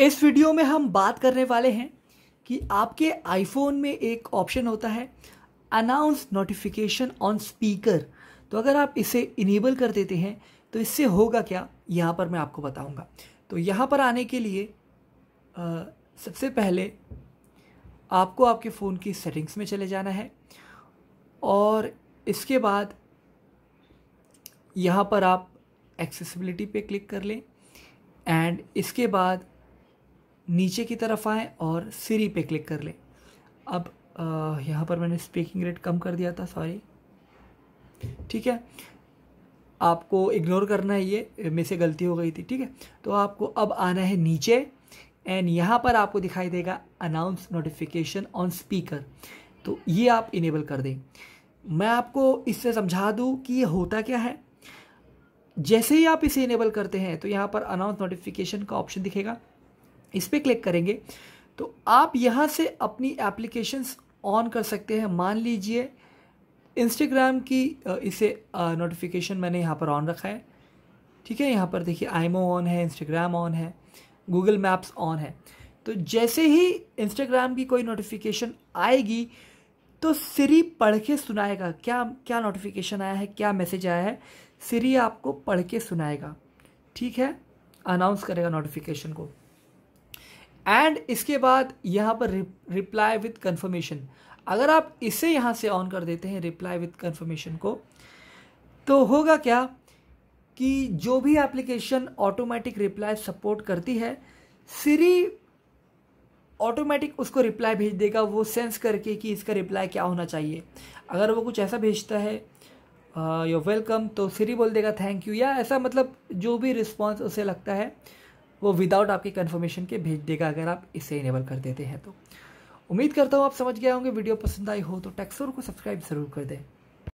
इस वीडियो में हम बात करने वाले हैं कि आपके आईफोन में एक ऑप्शन होता है अनाउंस नोटिफिकेशन ऑन स्पीकर तो अगर आप इसे इनेबल कर देते हैं तो इससे होगा क्या यहाँ पर मैं आपको बताऊँगा तो यहाँ पर आने के लिए आ, सबसे पहले आपको आपके फ़ोन की सेटिंग्स में चले जाना है और इसके बाद यहाँ पर आप एक्सेसिबिलिटी पे क्लिक कर लें एंड इसके बाद नीचे की तरफ आएँ और सीरी पे क्लिक कर लें अब यहाँ पर मैंने स्पीकिंग रेट कम कर दिया था सॉरी ठीक है आपको इग्नोर करना है ये मे से गलती हो गई थी ठीक है तो आपको अब आना है नीचे एंड यहाँ पर आपको दिखाई देगा अनाउंस नोटिफिकेशन ऑन स्पीकर तो ये आप इनेबल कर दें मैं आपको इससे समझा दूँ कि ये होता क्या है जैसे ही आप इसे इनेबल करते हैं तो यहाँ पर अनाउंस नोटिफिकेशन का ऑप्शन दिखेगा इस पर क्लिक करेंगे तो आप यहाँ से अपनी एप्लीकेशंस ऑन कर सकते हैं मान लीजिए इंस्टाग्राम की इसे नोटिफिकेशन मैंने यहाँ पर ऑन रखा है ठीक है यहाँ पर देखिए आईमो ऑन है इंस्टाग्राम ऑन है गूगल मैप्स ऑन है तो जैसे ही इंस्टाग्राम की कोई नोटिफिकेशन आएगी तो सिरी पढ़ के सुनाएगा क्या क्या नोटिफिकेशन आया है क्या मैसेज आया है सिरी आपको पढ़ के सुनाएगा ठीक है अनाउंस करेगा नोटिफिकेशन को एंड इसके बाद यहाँ पर रिप्लाई विथ कन्फर्मेशन अगर आप इसे यहाँ से ऑन कर देते हैं रिप्लाई विथ कन्फर्मेशन को तो होगा क्या कि जो भी एप्लीकेशन ऑटोमेटिक रिप्लाई सपोर्ट करती है सिरी ऑटोमेटिक उसको रिप्लाई भेज देगा वो सेंस करके कि इसका रिप्लाई क्या होना चाहिए अगर वो कुछ ऐसा भेजता है योर वेलकम तो सिरी बोल देगा थैंक यू या ऐसा मतलब जो भी रिस्पॉन्स उसे लगता है वो विदाउट आपकी कन्फर्मेशन के भेज देगा अगर आप इसे इनेबल कर देते हैं तो उम्मीद करता हूँ आप समझ गए होंगे वीडियो पसंद आई हो तो टेक्सोर को सब्सक्राइब ज़रूर कर दें